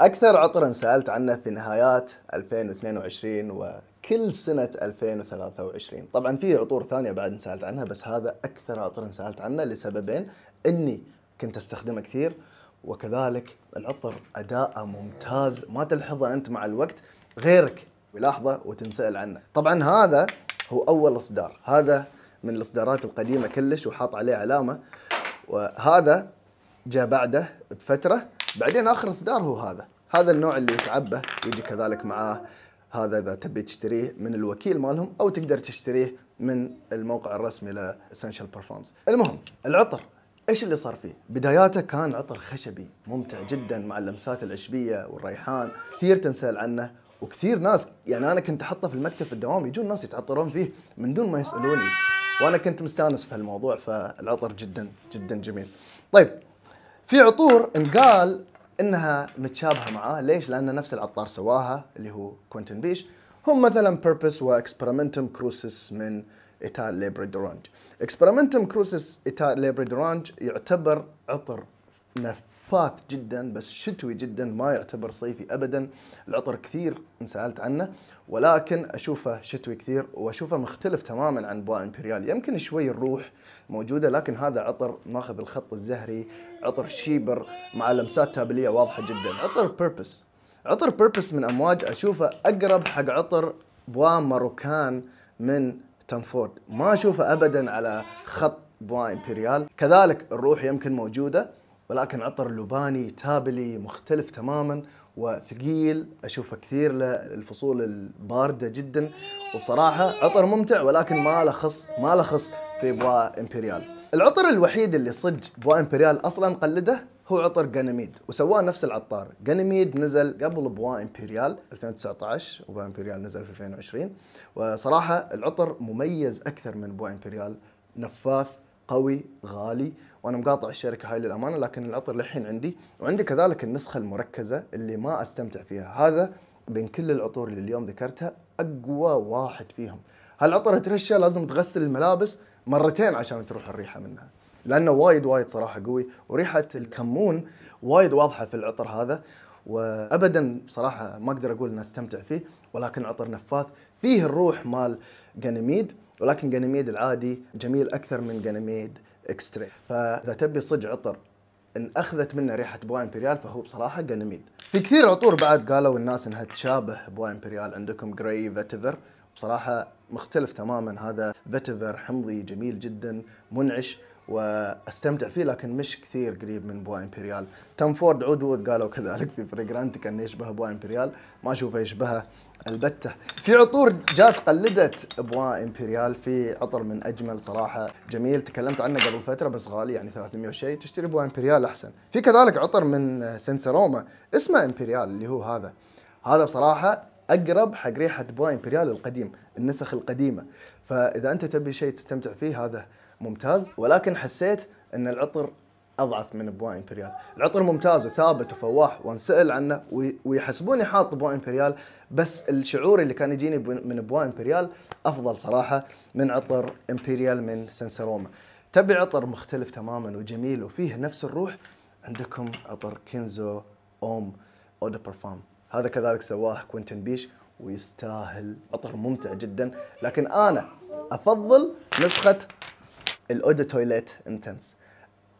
أكثر عطر سألت عنه في نهايات 2022 وكل سنة 2023 طبعا في عطور ثانية بعد سألت عنها بس هذا أكثر عطر سألت عنه لسببين أني كنت أستخدمه كثير وكذلك العطر أداءه ممتاز ما تلحظه أنت مع الوقت غيرك يلاحظه وتنسأل عنه طبعا هذا هو أول إصدار هذا من الإصدارات القديمة كلش وحاط عليه علامة وهذا جاء بعده بفترة بعدين اخر اصدار هو هذا هذا النوع اللي يتعبى يجي كذلك معاه هذا اذا تبي تشتريه من الوكيل مالهم او تقدر تشتريه من الموقع الرسمي لاسنشال بيرفورمز المهم العطر ايش اللي صار فيه؟ بداياته كان عطر خشبي ممتع جدا مع اللمسات العشبيه والريحان، كثير تنسال عنه وكثير ناس يعني انا كنت احطه في المكتب في الدوام يجون ناس يتعطرون فيه من دون ما يسالوني وانا كنت مستانس في هالموضوع فالعطر جدا جدا جميل. طيب في عطور انقال انها متشابهه معاه ليش؟ لان نفس العطار سواها اللي هو كوينتن بيش هم مثلا بيربس واكسبرمنتم كروسس من ايتال ليبري دورانج اكسبرمنتم كروسس ايتال ليبري دورانج يعتبر عطر نفس فات جدا بس شتوي جدا ما يعتبر صيفي ابدا العطر كثير انسالت عنه ولكن اشوفه شتوي كثير واشوفه مختلف تماما عن بوا امبريال يمكن شوي الروح موجوده لكن هذا عطر ماخذ الخط الزهري عطر شيبر مع لمسات تابليه واضحه جدا عطر بيربس عطر بيربس من امواج اشوفه اقرب حق عطر بوا ماروكان من تنفورد ما اشوفه ابدا على خط بوا امبريال كذلك الروح يمكن موجوده ولكن عطر لباني تابلي مختلف تماما وثقيل اشوفه كثير للفصول البارده جدا وبصراحه عطر ممتع ولكن ما له خص ما له خص في بوا امبريال العطر الوحيد اللي صدق بوا امبريال اصلا قلده هو عطر جانيميد وسواه نفس العطار جانيميد نزل قبل بوا امبريال 2019 وبوا امبريال نزل في 2020 وصراحه العطر مميز اكثر من بوا امبريال نفاث قوي غالي وانا مقاطع الشركه هاي للامانه لكن العطر للحين عندي وعندي كذلك النسخه المركزه اللي ما استمتع فيها هذا بين كل العطور اللي اليوم ذكرتها اقوى واحد فيهم هالعطر ترشه لازم تغسل الملابس مرتين عشان تروح الريحه منها لانه وايد وايد صراحه قوي وريحه الكمون وايد واضحه في العطر هذا وابدا صراحه ما اقدر اقول اني استمتع فيه ولكن عطر نفاث فيه الروح مال جانيميد ولكن جانيميد العادي جميل اكثر من جانيميد اكستري فاذا تبي صج عطر ان اخذت منه ريحه بوا امبريال فهو بصراحه جانيميد في كثير عطور بعد قالوا الناس انها تشابه بوا امبريال عندكم جراي فيتيفر بصراحه مختلف تماما هذا فيتيفر حمضي جميل جدا منعش واستمتع فيه لكن مش كثير قريب من بوا امبريال تم فورد عود وود قالوا كذلك في فريجرانت كان يشبه بوا امبريال ما اشوفه يشبهه البته في عطور جات قلدت بوا امبريال في عطر من اجمل صراحه جميل تكلمت عنه قبل فتره بس غالي يعني 300 وشيء تشتري بوا امبريال احسن في كذلك عطر من سنسروما اسمه امبريال اللي هو هذا هذا بصراحه اقرب حق ريحه بوا امبريال القديم النسخ القديمه فاذا انت تبي شيء تستمتع فيه هذا ممتاز ولكن حسيت ان العطر اضعف من بوا امبريال العطر ممتاز وثابت وفواح وانسال عنه ويحسبوني حاط بوا امبريال بس الشعور اللي كان يجيني من بوا امبريال افضل صراحه من عطر امبريال من سنسروما تبي عطر مختلف تماما وجميل وفيه نفس الروح عندكم عطر كينزو اوم دي برفام هذا كذلك سواه كوينتن بيش ويستاهل عطر ممتع جدا لكن انا افضل نسخه الاودو تويليت انتنس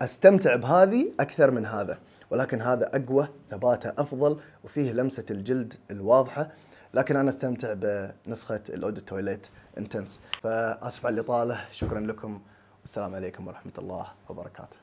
استمتع بهذه اكثر من هذا ولكن هذا اقوى ثباته افضل وفيه لمسه الجلد الواضحه لكن انا استمتع بنسخه الاودو تويليت انتنس فاسف على الاطاله شكرا لكم والسلام عليكم ورحمه الله وبركاته